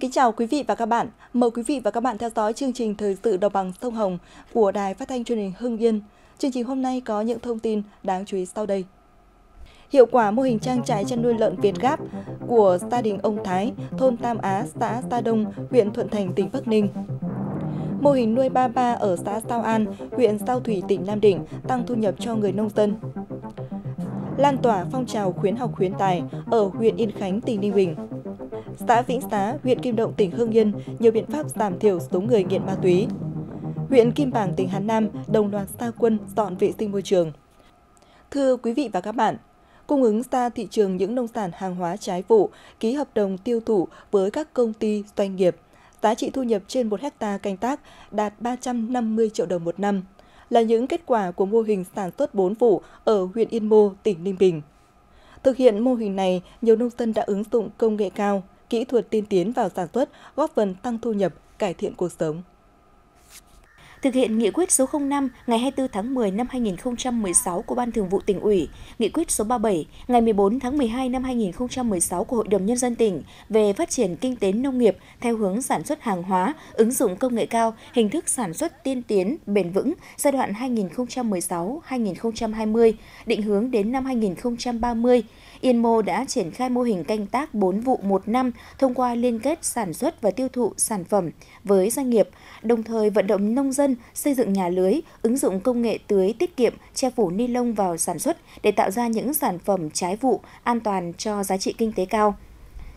kính chào quý vị và các bạn. Mời quý vị và các bạn theo dõi chương trình Thời sự Đồng bằng sông Hồng của Đài Phát thanh Truyền hình Hưng Yên. Chương trình hôm nay có những thông tin đáng chú ý sau đây. Hiệu quả mô hình trang trại chăn nuôi lợn Việt Gáp của gia đình ông Thái, thôn Tam Á, xã Sa Đông, huyện Thuận Thành, tỉnh Bắc Ninh. Mô hình nuôi ba ba ở xã Sao An, huyện Sao Thủy, tỉnh Nam Định tăng thu nhập cho người nông dân. Lan tỏa phong trào khuyến học khuyến tài ở huyện Yên Khánh, tỉnh Ninh Bình xã Vĩnh Xá, huyện Kim Động, tỉnh Hưng Yên nhiều biện pháp giảm thiểu số người nghiện ma túy. Huyện Kim Bảng, tỉnh Hà Nam đồng loạt xa quân dọn vệ sinh môi trường. Thưa quý vị và các bạn, cung ứng ra thị trường những nông sản hàng hóa trái vụ, ký hợp đồng tiêu thụ với các công ty, doanh nghiệp. Giá trị thu nhập trên 1 hecta canh tác đạt 350 triệu đồng một năm, là những kết quả của mô hình sản xuất 4 vụ ở huyện Yên Mô, tỉnh Ninh Bình. Thực hiện mô hình này, nhiều nông dân đã ứng dụng công nghệ cao, kỹ thuật tiên tiến vào sản xuất, góp phần tăng thu nhập, cải thiện cuộc sống thực hiện nghị quyết số 05 ngày 24 tháng 10 năm 2016 của Ban Thường vụ tỉnh ủy, nghị quyết số 37 ngày 14 tháng 12 năm 2016 của Hội đồng nhân dân tỉnh về phát triển kinh tế nông nghiệp theo hướng sản xuất hàng hóa, ứng dụng công nghệ cao, hình thức sản xuất tiên tiến, bền vững giai đoạn 2016-2020, định hướng đến năm 2030 Yên Mô đã triển khai mô hình canh tác 4 vụ 1 năm thông qua liên kết sản xuất và tiêu thụ sản phẩm với doanh nghiệp, đồng thời vận động nông dân xây dựng nhà lưới, ứng dụng công nghệ tưới tiết kiệm, che phủ ni lông vào sản xuất để tạo ra những sản phẩm trái vụ an toàn cho giá trị kinh tế cao.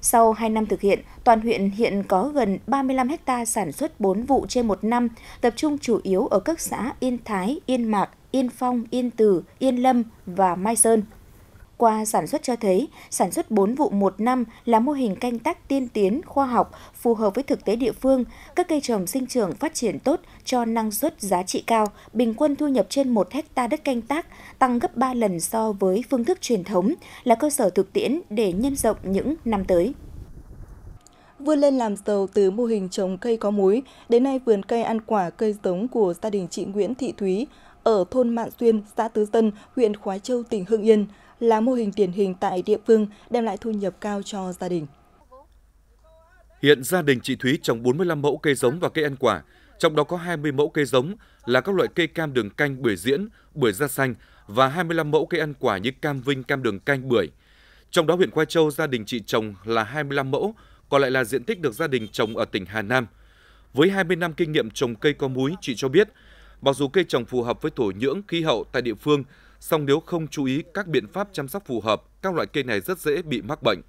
Sau 2 năm thực hiện, toàn huyện hiện có gần 35 ha sản xuất 4 vụ trên một năm, tập trung chủ yếu ở các xã Yên Thái, Yên Mạc, Yên Phong, Yên Tử, Yên Lâm và Mai Sơn qua sản xuất cho thấy sản xuất 4 vụ một năm là mô hình canh tác tiên tiến, khoa học, phù hợp với thực tế địa phương. Các cây trồng sinh trưởng phát triển tốt cho năng suất giá trị cao, bình quân thu nhập trên 1 hecta đất canh tác, tăng gấp 3 lần so với phương thức truyền thống, là cơ sở thực tiễn để nhân rộng những năm tới vươn lên làm giàu từ mô hình trồng cây có múi. Đến nay, vườn cây ăn quả cây giống của gia đình chị Nguyễn Thị Thúy ở thôn Mạn Xuyên, xã Tứ Tân, huyện Khói Châu, tỉnh Hưng Yên là mô hình điển hình tại địa phương đem lại thu nhập cao cho gia đình. Hiện gia đình chị Thúy trồng 45 mẫu cây giống và cây ăn quả, trong đó có 20 mẫu cây giống là các loại cây cam đường canh bưởi diễn, bưởi da xanh và 25 mẫu cây ăn quả như cam vinh, cam đường canh, bưởi. Trong đó huyện Qua Châu gia đình chị trồng là 25 mẫu, còn lại là diện tích được gia đình trồng ở tỉnh Hà Nam. Với 20 năm kinh nghiệm trồng cây có múi, chị cho biết, mặc dù cây trồng phù hợp với thổ nhưỡng, khí hậu tại địa phương song nếu không chú ý các biện pháp chăm sóc phù hợp, các loại cây này rất dễ bị mắc bệnh.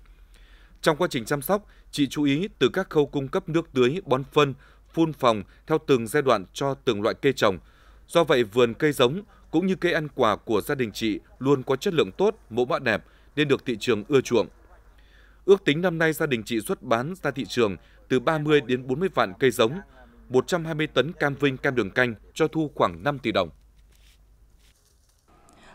Trong quá trình chăm sóc, chị chú ý từ các khâu cung cấp nước tưới, bón phân, phun phòng theo từng giai đoạn cho từng loại cây trồng. Do vậy, vườn cây giống cũng như cây ăn quả của gia đình chị luôn có chất lượng tốt, mẫu mã đẹp nên được thị trường ưa chuộng. Ước tính năm nay gia đình chị xuất bán ra thị trường từ 30 đến 40 vạn cây giống, 120 tấn cam vinh cam đường canh cho thu khoảng 5 tỷ đồng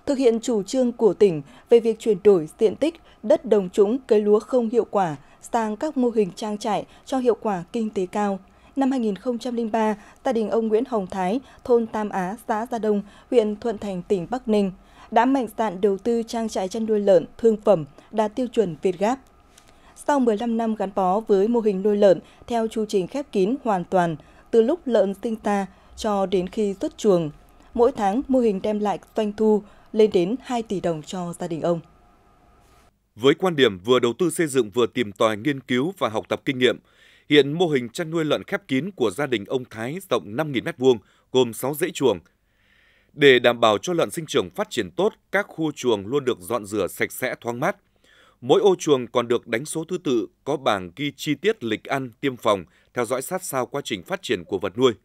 thực hiện chủ trương của tỉnh về việc chuyển đổi diện tích đất đồng trũng cây lúa không hiệu quả sang các mô hình trang trại cho hiệu quả kinh tế cao. Năm 2003, gia đình ông Nguyễn Hồng Thái, thôn Tam Á, xã Gia Đông, huyện Thuận Thành, tỉnh Bắc Ninh, đã mạnh dạn đầu tư trang trại chăn nuôi lợn thương phẩm đạt tiêu chuẩn Việt Gáp. Sau 15 năm gắn bó với mô hình nuôi lợn theo chu trình khép kín hoàn toàn, từ lúc lợn sinh ta cho đến khi xuất chuồng, mỗi tháng mô hình đem lại doanh thu lên đến 2 tỷ đồng cho gia đình ông. Với quan điểm vừa đầu tư xây dựng vừa tìm tòi nghiên cứu và học tập kinh nghiệm, hiện mô hình chăn nuôi lợn khép kín của gia đình ông Thái rộng 5.000 m2, gồm 6 dãy chuồng. Để đảm bảo cho lợn sinh trưởng phát triển tốt, các khu chuồng luôn được dọn rửa sạch sẽ thoáng mát. Mỗi ô chuồng còn được đánh số thứ tự, có bảng ghi chi tiết lịch ăn, tiêm phòng, theo dõi sát sao quá trình phát triển của vật nuôi –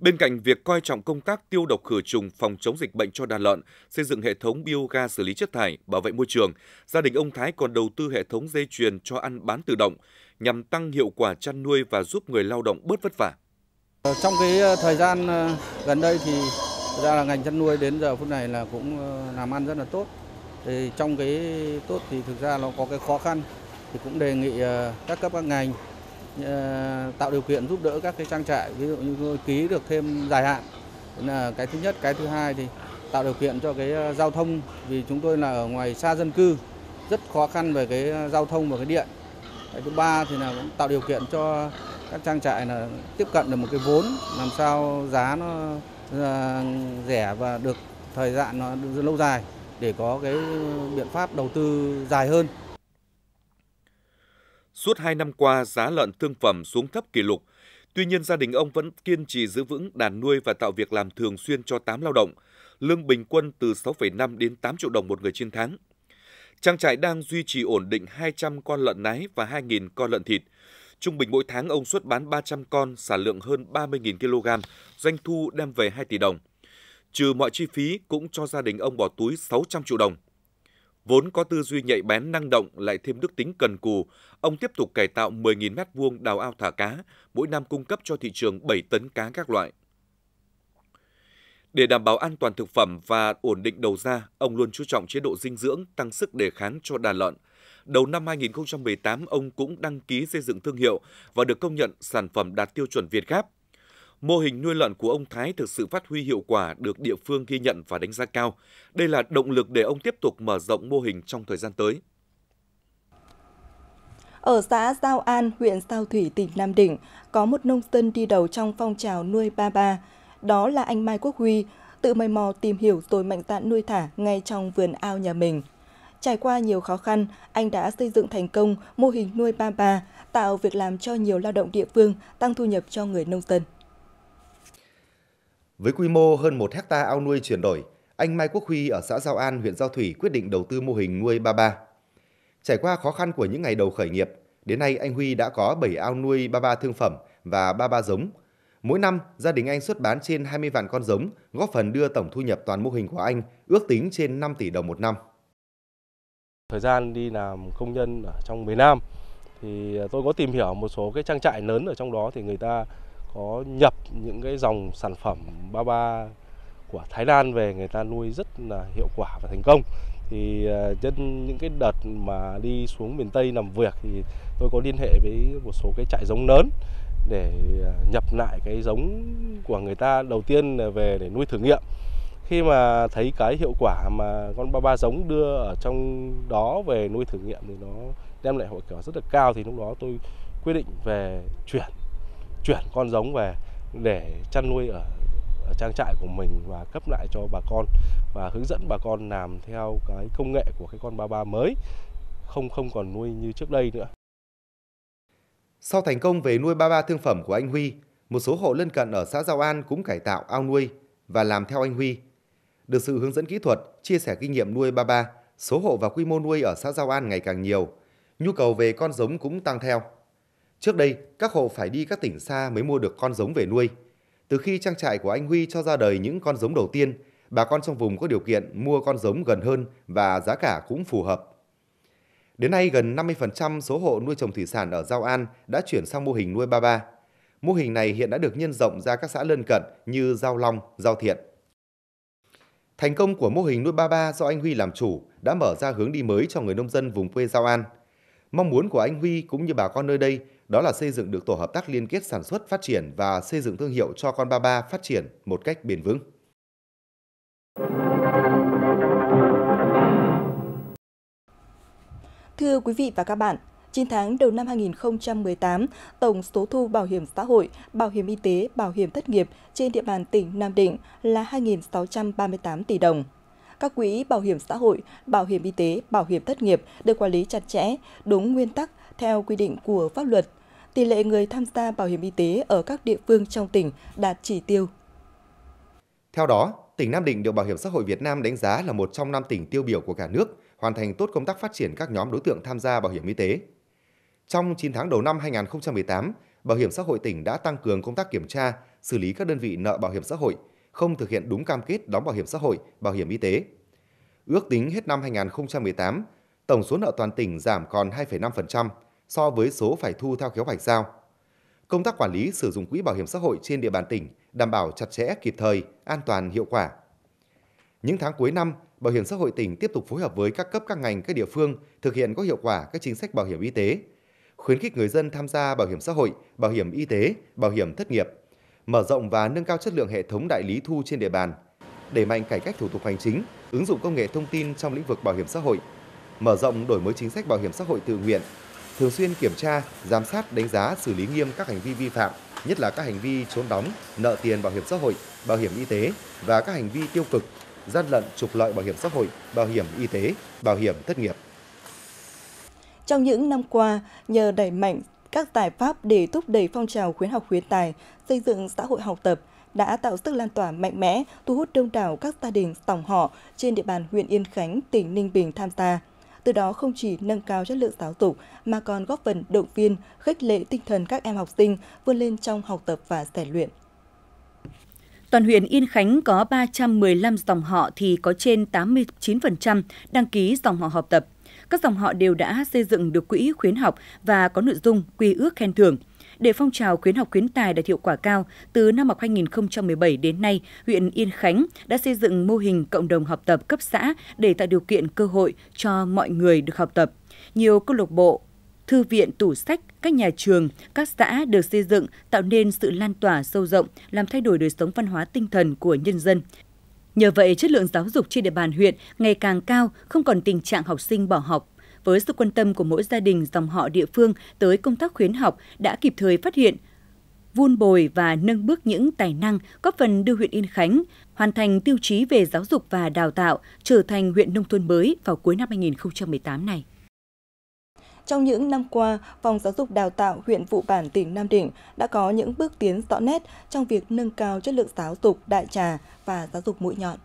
Bên cạnh việc coi trọng công tác tiêu độc khử trùng phòng chống dịch bệnh cho đàn lợn, xây dựng hệ thống bioga xử lý chất thải, bảo vệ môi trường, gia đình ông Thái còn đầu tư hệ thống dây chuyền cho ăn bán tự động nhằm tăng hiệu quả chăn nuôi và giúp người lao động bớt vất vả. Ờ, trong cái ờ, thời gian ờ, gần đây thì ra là ngành chăn nuôi đến giờ phút này là cũng làm ăn rất là tốt. Thì trong cái tốt thì thực ra nó có cái khó khăn thì cũng đề nghị các cấp các ngành Ờ, tạo điều kiện giúp đỡ các cái trang trại ví dụ như ký được thêm dài hạn là cái thứ nhất cái thứ hai thì tạo điều kiện cho cái ờ, giao thông vì chúng tôi là ở ngoài xa dân cư rất khó khăn về cái ờ, giao thông và cái điện cái thứ ba thì là cũng tạo điều kiện cho các trang trại là tiếp cận được một cái vốn làm sao giá nó rẻ và được thời gian nó lâu dài để có cái biện pháp đầu tư dài hơn Suốt 2 năm qua, giá lợn thương phẩm xuống thấp kỷ lục. Tuy nhiên, gia đình ông vẫn kiên trì giữ vững đàn nuôi và tạo việc làm thường xuyên cho 8 lao động, lương bình quân từ 6,5 đến 8 triệu đồng một người trên tháng. Trang trại đang duy trì ổn định 200 con lợn nái và 2.000 con lợn thịt. Trung bình mỗi tháng ông xuất bán 300 con, sản lượng hơn 30.000 kg, doanh thu đem về 2 tỷ đồng. Trừ mọi chi phí cũng cho gia đình ông bỏ túi 600 triệu đồng. Vốn có tư duy nhạy bén năng động lại thêm đức tính cần cù, ông tiếp tục cải tạo 10.000 m2 đào ao thả cá, mỗi năm cung cấp cho thị trường 7 tấn cá các loại. Để đảm bảo an toàn thực phẩm và ổn định đầu ra, ông luôn chú trọng chế độ dinh dưỡng, tăng sức đề kháng cho đàn lợn. Đầu năm 2018, ông cũng đăng ký xây dựng thương hiệu và được công nhận sản phẩm đạt tiêu chuẩn Việt Gáp – mô hình nuôi lợn của ông Thái thực sự phát huy hiệu quả được địa phương ghi nhận và đánh giá cao. Đây là động lực để ông tiếp tục mở rộng mô hình trong thời gian tới. Ở xã Giao An, huyện Sao Thủy, tỉnh Nam Định, có một nông dân đi đầu trong phong trào nuôi ba ba. Đó là anh Mai Quốc Huy, tự mày mò tìm hiểu rồi mạnh dạn nuôi thả ngay trong vườn ao nhà mình. Trải qua nhiều khó khăn, anh đã xây dựng thành công mô hình nuôi ba ba, tạo việc làm cho nhiều lao động địa phương, tăng thu nhập cho người nông dân. Với quy mô hơn 1 hecta ao nuôi chuyển đổi, anh Mai Quốc Huy ở xã Giao An, huyện Giao Thủy quyết định đầu tư mô hình nuôi ba ba. Trải qua khó khăn của những ngày đầu khởi nghiệp, đến nay anh Huy đã có 7 ao nuôi ba ba thương phẩm và ba ba giống. Mỗi năm, gia đình anh xuất bán trên 20 vạn con giống, góp phần đưa tổng thu nhập toàn mô hình của anh ước tính trên 5 tỷ đồng một năm. Thời gian đi làm công nhân ở trong miền Nam thì tôi có tìm hiểu một số cái trang trại lớn ở trong đó thì người ta có nhập những cái dòng sản phẩm ba ba của Thái Lan về người ta nuôi rất là hiệu quả và thành công thì à, nhân những cái đợt mà đi xuống miền Tây làm việc thì tôi có liên hệ với một số cái trại giống lớn để à, nhập lại cái giống của người ta đầu tiên về để nuôi thử nghiệm khi mà thấy cái hiệu quả mà con ba ba giống đưa ở trong đó về nuôi thử nghiệm thì nó đem lại hiệu quả rất là cao thì lúc đó tôi quyết định về chuyển chuyển con giống về để chăn nuôi ở trang trại của mình và cấp lại cho bà con và hướng dẫn bà con làm theo cái công nghệ của cái con ba ba mới không không còn nuôi như trước đây nữa. Sau thành công về nuôi ba ba thương phẩm của anh Huy, một số hộ lân cận ở xã Giao An cũng cải tạo ao nuôi và làm theo anh Huy. Được sự hướng dẫn kỹ thuật, chia sẻ kinh nghiệm nuôi ba ba, số hộ và quy mô nuôi ở xã Giao An ngày càng nhiều. Nhu cầu về con giống cũng tăng theo. Trước đây, các hộ phải đi các tỉnh xa mới mua được con giống về nuôi. Từ khi trang trại của anh Huy cho ra đời những con giống đầu tiên, bà con trong vùng có điều kiện mua con giống gần hơn và giá cả cũng phù hợp. Đến nay, gần 50% số hộ nuôi trồng thủy sản ở Giao An đã chuyển sang mô hình nuôi ba ba. Mô hình này hiện đã được nhân rộng ra các xã lân cận như Giao Long, Giao Thiện. Thành công của mô hình nuôi ba ba do anh Huy làm chủ đã mở ra hướng đi mới cho người nông dân vùng quê Giao An. Mong muốn của anh Huy cũng như bà con nơi đây đó là xây dựng được tổ hợp tác liên kết sản xuất phát triển và xây dựng thương hiệu cho con ba ba phát triển một cách bền vững. Thưa quý vị và các bạn, 9 tháng đầu năm 2018, tổng số thu bảo hiểm xã hội, bảo hiểm y tế, bảo hiểm thất nghiệp trên địa bàn tỉnh Nam Định là 2.638 tỷ đồng. Các quỹ bảo hiểm xã hội, bảo hiểm y tế, bảo hiểm thất nghiệp được quản lý chặt chẽ, đúng nguyên tắc theo quy định của pháp luật, tỷ lệ người tham gia bảo hiểm y tế ở các địa phương trong tỉnh đạt chỉ tiêu. Theo đó, tỉnh Nam Định được Bảo hiểm xã hội Việt Nam đánh giá là một trong năm tỉnh tiêu biểu của cả nước, hoàn thành tốt công tác phát triển các nhóm đối tượng tham gia bảo hiểm y tế. Trong 9 tháng đầu năm 2018, Bảo hiểm xã hội tỉnh đã tăng cường công tác kiểm tra, xử lý các đơn vị nợ bảo hiểm xã hội, không thực hiện đúng cam kết đóng bảo hiểm xã hội, bảo hiểm y tế. Ước tính hết năm 2018, tổng số nợ toàn tỉnh giảm còn 2,5%, so với số phải thu theo kế hoạch giao. Công tác quản lý sử dụng quỹ bảo hiểm xã hội trên địa bàn tỉnh đảm bảo chặt chẽ, kịp thời, an toàn, hiệu quả. Những tháng cuối năm, Bảo hiểm xã hội tỉnh tiếp tục phối hợp với các cấp các ngành các địa phương thực hiện có hiệu quả các chính sách bảo hiểm y tế, khuyến khích người dân tham gia bảo hiểm xã hội, bảo hiểm y tế, bảo hiểm thất nghiệp, mở rộng và nâng cao chất lượng hệ thống đại lý thu trên địa bàn, đẩy mạnh cải cách thủ tục hành chính, ứng dụng công nghệ thông tin trong lĩnh vực bảo hiểm xã hội, mở rộng đổi mới chính sách bảo hiểm xã hội tự nguyện thường xuyên kiểm tra, giám sát, đánh giá, xử lý nghiêm các hành vi vi phạm, nhất là các hành vi trốn đóng, nợ tiền bảo hiểm xã hội, bảo hiểm y tế và các hành vi tiêu cực, gian lận trục lợi bảo hiểm xã hội, bảo hiểm y tế, bảo hiểm thất nghiệp. Trong những năm qua, nhờ đẩy mạnh các giải pháp để thúc đẩy phong trào khuyến học khuyến tài, xây dựng xã hội học tập đã tạo sức lan tỏa mạnh mẽ, thu hút đông đảo các gia đình, dòng họ trên địa bàn huyện Yên Khánh, tỉnh Ninh Bình tham gia từ đó không chỉ nâng cao chất lượng giáo dục mà còn góp phần động viên, khích lệ tinh thần các em học sinh vươn lên trong học tập và rèn luyện. Toàn huyện Yên Khánh có 315 dòng họ thì có trên 89% đăng ký dòng họ học tập. Các dòng họ đều đã xây dựng được quỹ khuyến học và có nội dung quy ước khen thưởng – để phong trào khuyến học khuyến tài đạt hiệu quả cao, từ năm học 2017 đến nay, huyện Yên Khánh đã xây dựng mô hình cộng đồng học tập cấp xã để tạo điều kiện cơ hội cho mọi người được học tập. Nhiều câu lạc bộ, thư viện, tủ sách, các nhà trường, các xã được xây dựng tạo nên sự lan tỏa sâu rộng, làm thay đổi đời sống văn hóa tinh thần của nhân dân. Nhờ vậy, chất lượng giáo dục trên địa bàn huyện ngày càng cao, không còn tình trạng học sinh bỏ học, với sự quan tâm của mỗi gia đình dòng họ địa phương tới công tác khuyến học đã kịp thời phát hiện, vun bồi và nâng bước những tài năng góp phần đưa huyện Yên Khánh hoàn thành tiêu chí về giáo dục và đào tạo trở thành huyện nông thôn mới vào cuối năm 2018 này. Trong những năm qua, Phòng Giáo dục Đào tạo huyện Vụ Bản tỉnh Nam Định đã có những bước tiến rõ nét trong việc nâng cao chất lượng giáo dục đại trà và giáo dục mũi nhọn.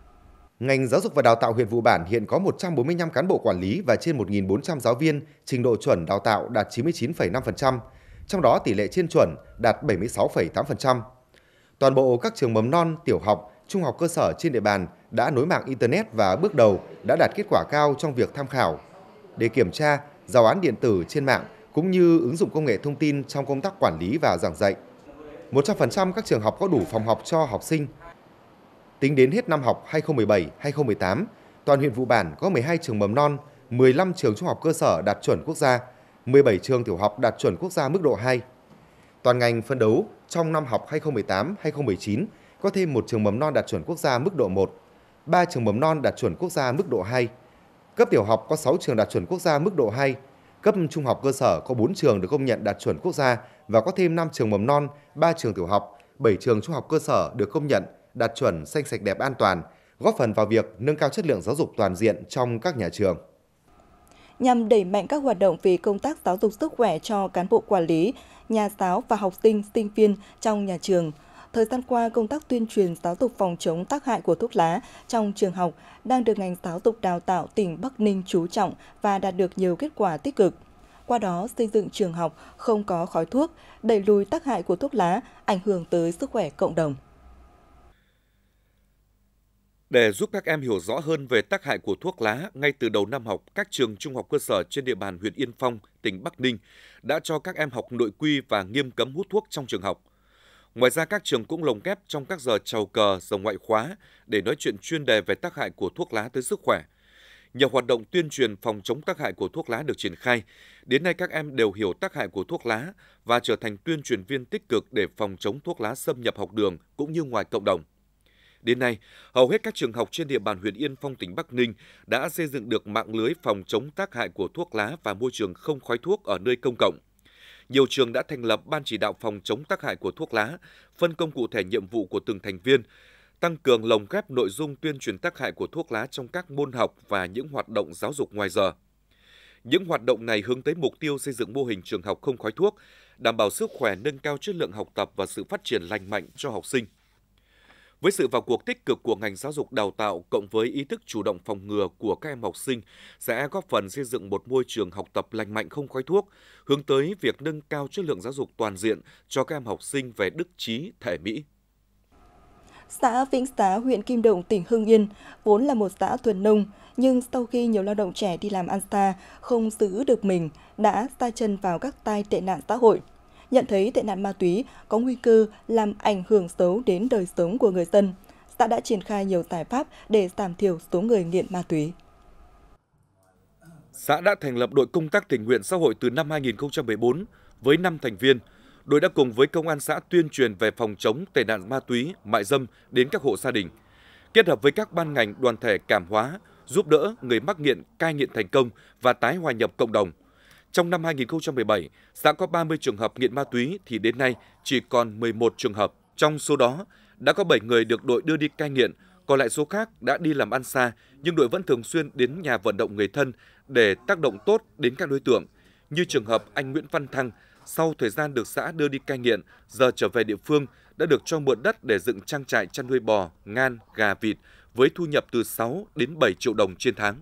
Ngành giáo dục và đào tạo huyện Vụ Bản hiện có 145 cán bộ quản lý và trên 1.400 giáo viên, trình độ chuẩn đào tạo đạt 99,5%, trong đó tỷ lệ trên chuẩn đạt 76,8%. Toàn bộ các trường mầm non, tiểu học, trung học cơ sở trên địa bàn đã nối mạng Internet và bước đầu đã đạt kết quả cao trong việc tham khảo. Để kiểm tra, giáo án điện tử trên mạng cũng như ứng dụng công nghệ thông tin trong công tác quản lý và giảng dạy. 100% các trường học có đủ phòng học cho học sinh, Tính đến hết năm học 2017-2018, toàn huyện Vụ Bản có 12 trường mầm non, 15 trường trung học cơ sở đạt chuẩn quốc gia, 17 trường tiểu học đạt chuẩn quốc gia mức độ 2. Toàn ngành phân đấu trong năm học 2018-2019 có thêm một trường mầm non đạt chuẩn quốc gia mức độ 1, 3 trường mầm non đạt chuẩn quốc gia mức độ 2. Cấp tiểu học có 6 trường đạt chuẩn quốc gia mức độ 2. Cấp trung học cơ sở có 4 trường được công nhận đạt chuẩn quốc gia và có thêm 5 trường mầm non, 3 trường tiểu học, 7 trường trung học cơ sở được công nhận đạt chuẩn xanh sạch đẹp an toàn, góp phần vào việc nâng cao chất lượng giáo dục toàn diện trong các nhà trường nhằm đẩy mạnh các hoạt động về công tác giáo dục sức khỏe cho cán bộ quản lý, nhà giáo và học sinh, sinh viên trong nhà trường. Thời gian qua, công tác tuyên truyền giáo dục phòng chống tác hại của thuốc lá trong trường học đang được ngành giáo dục đào tạo tỉnh Bắc Ninh chú trọng và đạt được nhiều kết quả tích cực. Qua đó, xây dựng trường học không có khói thuốc, đẩy lùi tác hại của thuốc lá, ảnh hưởng tới sức khỏe cộng đồng. Để giúp các em hiểu rõ hơn về tác hại của thuốc lá, ngay từ đầu năm học, các trường trung học cơ sở trên địa bàn huyện Yên Phong, tỉnh Bắc Ninh đã cho các em học nội quy và nghiêm cấm hút thuốc trong trường học. Ngoài ra các trường cũng lồng ghép trong các giờ chào cờ, giờ ngoại khóa để nói chuyện chuyên đề về tác hại của thuốc lá tới sức khỏe. Nhiều hoạt động tuyên truyền phòng chống tác hại của thuốc lá được triển khai. Đến nay các em đều hiểu tác hại của thuốc lá và trở thành tuyên truyền viên tích cực để phòng chống thuốc lá xâm nhập học đường cũng như ngoài cộng đồng. Đến nay, hầu hết các trường học trên địa bàn huyện Yên Phong tỉnh Bắc Ninh đã xây dựng được mạng lưới phòng chống tác hại của thuốc lá và môi trường không khói thuốc ở nơi công cộng. Nhiều trường đã thành lập ban chỉ đạo phòng chống tác hại của thuốc lá, phân công cụ thể nhiệm vụ của từng thành viên, tăng cường lồng ghép nội dung tuyên truyền tác hại của thuốc lá trong các môn học và những hoạt động giáo dục ngoài giờ. Những hoạt động này hướng tới mục tiêu xây dựng mô hình trường học không khói thuốc, đảm bảo sức khỏe, nâng cao chất lượng học tập và sự phát triển lành mạnh cho học sinh. Với sự vào cuộc tích cực của ngành giáo dục đào tạo cộng với ý thức chủ động phòng ngừa của các em học sinh sẽ góp phần xây dựng một môi trường học tập lành mạnh không khói thuốc, hướng tới việc nâng cao chất lượng giáo dục toàn diện cho các em học sinh về đức trí, thể mỹ. Xã Vĩnh Xá, huyện Kim Động, tỉnh Hưng Yên vốn là một xã thuần nông, nhưng sau khi nhiều lao động trẻ đi làm ăn xa, không giữ được mình, đã xa chân vào các tai tệ nạn xã hội – nhận thấy tệ nạn ma túy có nguy cơ làm ảnh hưởng xấu đến đời sống của người dân. Xã đã triển khai nhiều giải pháp để giảm thiểu số người nghiện ma túy. Xã đã thành lập đội công tác tình nguyện xã hội từ năm 2014 với 5 thành viên. Đội đã cùng với công an xã tuyên truyền về phòng chống tệ nạn ma túy, mại dâm đến các hộ gia đình. Kết hợp với các ban ngành đoàn thể cảm hóa, giúp đỡ người mắc nghiện cai nghiện thành công và tái hòa nhập cộng đồng – trong năm 2017, xã có 30 trường hợp nghiện ma túy thì đến nay chỉ còn 11 trường hợp. Trong số đó, đã có 7 người được đội đưa đi cai nghiện, còn lại số khác đã đi làm ăn xa, nhưng đội vẫn thường xuyên đến nhà vận động người thân để tác động tốt đến các đối tượng. Như trường hợp anh Nguyễn Văn Thăng, sau thời gian được xã đưa đi cai nghiện, giờ trở về địa phương đã được cho mượn đất để dựng trang trại chăn nuôi bò, ngan, gà vịt với thu nhập từ 6 đến 7 triệu đồng trên tháng.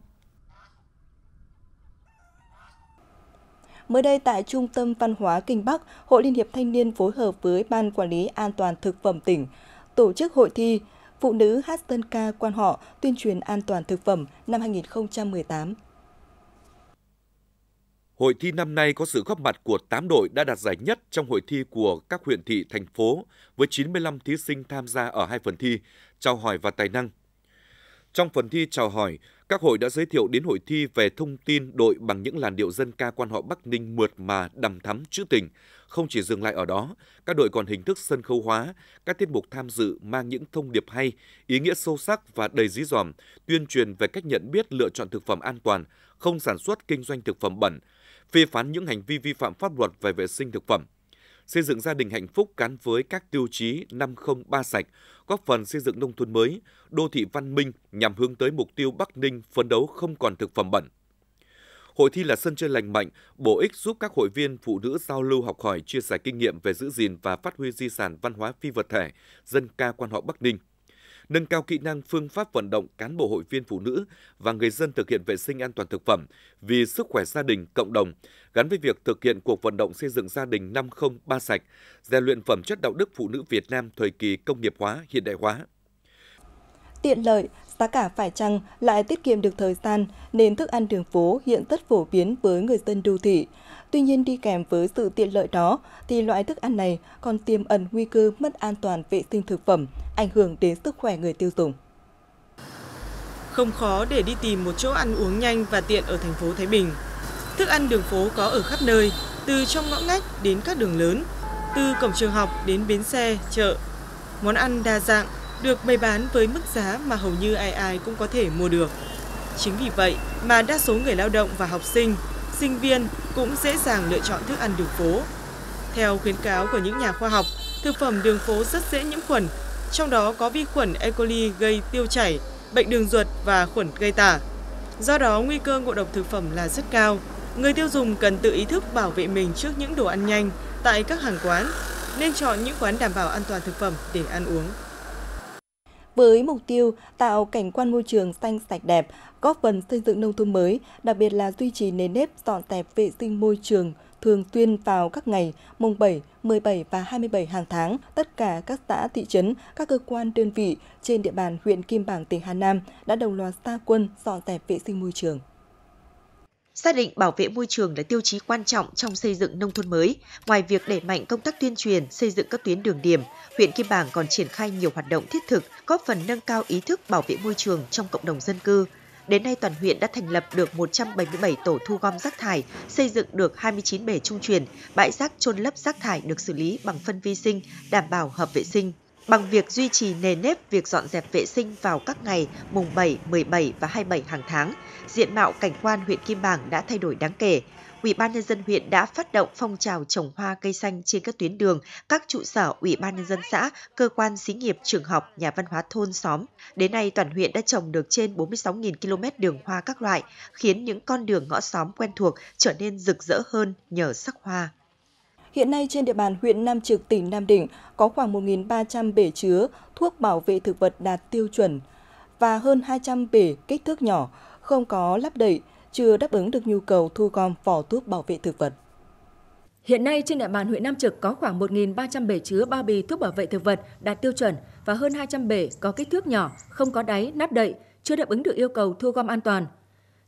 Mới đây tại Trung tâm Văn hóa Kinh Bắc, Hội Liên hiệp Thanh niên phối hợp với Ban Quản lý An toàn Thực phẩm tỉnh tổ chức hội thi Phụ nữ hát dân ca quan họ tuyên truyền an toàn thực phẩm năm 2018. Hội thi năm nay có sự góp mặt của 8 đội đã đạt giải nhất trong hội thi của các huyện thị, thành phố, với 95 thí sinh tham gia ở hai phần thi, trao hỏi và tài năng. Trong phần thi trao hỏi, các hội đã giới thiệu đến hội thi về thông tin đội bằng những làn điệu dân ca quan họ Bắc Ninh mượt mà đầm thắm trữ tình. Không chỉ dừng lại ở đó, các đội còn hình thức sân khấu hóa, các tiết mục tham dự mang những thông điệp hay, ý nghĩa sâu sắc và đầy dí dòm, tuyên truyền về cách nhận biết lựa chọn thực phẩm an toàn, không sản xuất kinh doanh thực phẩm bẩn, phê phán những hành vi vi phạm pháp luật về vệ sinh thực phẩm, xây dựng gia đình hạnh phúc gắn với các tiêu chí 503 sạch, góp phần xây dựng nông thôn mới, đô thị văn minh nhằm hướng tới mục tiêu Bắc Ninh phấn đấu không còn thực phẩm bẩn. Hội thi là sân chơi lành mạnh, bổ ích giúp các hội viên phụ nữ giao lưu học hỏi, chia sẻ kinh nghiệm về giữ gìn và phát huy di sản văn hóa phi vật thể, dân ca quan họ Bắc Ninh nâng cao kỹ năng phương pháp vận động cán bộ hội viên phụ nữ và người dân thực hiện vệ sinh an toàn thực phẩm vì sức khỏe gia đình, cộng đồng gắn với việc thực hiện cuộc vận động xây dựng gia đình 503 sạch, rèn luyện phẩm chất đạo đức phụ nữ Việt Nam thời kỳ công nghiệp hóa, hiện đại hóa. Tiện lợi, giá cả phải chăng lại tiết kiệm được thời gian nên thức ăn đường phố hiện rất phổ biến với người dân đô thị. Tuy nhiên đi kèm với sự tiện lợi đó thì loại thức ăn này còn tiềm ẩn nguy cơ mất an toàn vệ sinh thực phẩm, ảnh hưởng đến sức khỏe người tiêu dùng. Không khó để đi tìm một chỗ ăn uống nhanh và tiện ở thành phố Thái Bình. Thức ăn đường phố có ở khắp nơi, từ trong ngõ ngách đến các đường lớn, từ cổng trường học đến bến xe, chợ. Món ăn đa dạng được bày bán với mức giá mà hầu như ai ai cũng có thể mua được. Chính vì vậy mà đa số người lao động và học sinh, sinh viên cũng dễ dàng lựa chọn thức ăn đường phố. Theo khuyến cáo của những nhà khoa học, thực phẩm đường phố rất dễ nhiễm khuẩn, trong đó có vi khuẩn E. coli gây tiêu chảy, bệnh đường ruột và khuẩn gây tả. Do đó, nguy cơ ngộ độc thực phẩm là rất cao. Người tiêu dùng cần tự ý thức bảo vệ mình trước những đồ ăn nhanh tại các hàng quán, nên chọn những quán đảm bảo an toàn thực phẩm để ăn uống. Với mục tiêu tạo cảnh quan môi trường xanh sạch đẹp, góp phần xây dựng nông thôn mới, đặc biệt là duy trì nền nếp dọn dẹp vệ sinh môi trường thường xuyên vào các ngày mùng 7, 17 và 27 hàng tháng, tất cả các xã thị trấn, các cơ quan đơn vị trên địa bàn huyện Kim Bảng tỉnh Hà Nam đã đồng loạt xa quân dọn dẹp vệ sinh môi trường. Xác định bảo vệ môi trường là tiêu chí quan trọng trong xây dựng nông thôn mới, ngoài việc đẩy mạnh công tác tuyên truyền, xây dựng các tuyến đường điểm, huyện Kim Bảng còn triển khai nhiều hoạt động thiết thực, góp phần nâng cao ý thức bảo vệ môi trường trong cộng đồng dân cư. Đến nay toàn huyện đã thành lập được 177 tổ thu gom rác thải, xây dựng được 29 bể trung chuyển, bãi rác chôn lấp rác thải được xử lý bằng phân vi sinh, đảm bảo hợp vệ sinh bằng việc duy trì nề nếp việc dọn dẹp vệ sinh vào các ngày mùng 7, 17 và 27 hàng tháng, diện mạo cảnh quan huyện Kim Bảng đã thay đổi đáng kể. Ủy ban nhân dân huyện đã phát động phong trào trồng hoa cây xanh trên các tuyến đường, các trụ sở Ủy ban nhân dân xã, cơ quan xí nghiệp, trường học, nhà văn hóa thôn xóm. Đến nay toàn huyện đã trồng được trên 46.000 km đường hoa các loại, khiến những con đường ngõ xóm quen thuộc trở nên rực rỡ hơn nhờ sắc hoa. Hiện nay trên địa bàn huyện Nam Trực, tỉnh Nam Định có khoảng 1.300 bể chứa thuốc bảo vệ thực vật đạt tiêu chuẩn và hơn 200 bể kích thước nhỏ, không có lắp đậy, chưa đáp ứng được nhu cầu thu gom vỏ thuốc bảo vệ thực vật. Hiện nay trên địa bàn huyện Nam Trực có khoảng 1.300 bể chứa bao bì thuốc bảo vệ thực vật đạt tiêu chuẩn và hơn 200 bể có kích thước nhỏ, không có đáy, nắp đậy, chưa đáp ứng được yêu cầu thu gom an toàn.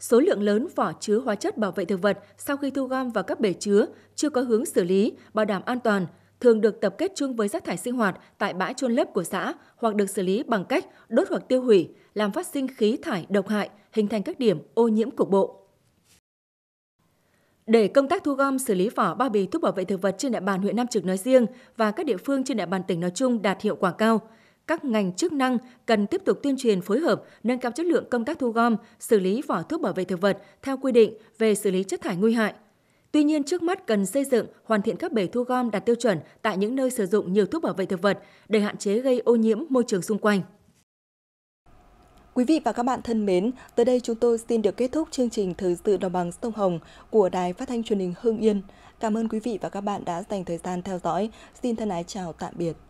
Số lượng lớn vỏ chứa hóa chất bảo vệ thực vật sau khi thu gom vào các bể chứa chưa có hướng xử lý, bảo đảm an toàn, thường được tập kết chung với rác thải sinh hoạt tại bãi chôn lấp của xã hoặc được xử lý bằng cách đốt hoặc tiêu hủy, làm phát sinh khí thải độc hại – hình thành các điểm ô nhiễm cục bộ. Để công tác thu gom xử lý vỏ bao bì thuốc bảo vệ thực vật trên địa bàn huyện Nam Trực nói riêng và các địa phương trên địa bàn tỉnh nói chung đạt hiệu quả cao, các ngành chức năng cần tiếp tục tuyên truyền phối hợp nâng cao chất lượng công tác thu gom, xử lý vỏ thuốc bảo vệ thực vật theo quy định về xử lý chất thải nguy hại. Tuy nhiên trước mắt cần xây dựng, hoàn thiện các bể thu gom đạt tiêu chuẩn tại những nơi sử dụng nhiều thuốc bảo vệ thực vật để hạn chế gây ô nhiễm môi trường xung quanh. Quý vị và các bạn thân mến, tới đây chúng tôi xin được kết thúc chương trình Thời sự đồng bằng sông Hồng của Đài Phát thanh truyền hình Hưng Yên. Cảm ơn quý vị và các bạn đã dành thời gian theo dõi. Xin thân ái chào tạm biệt.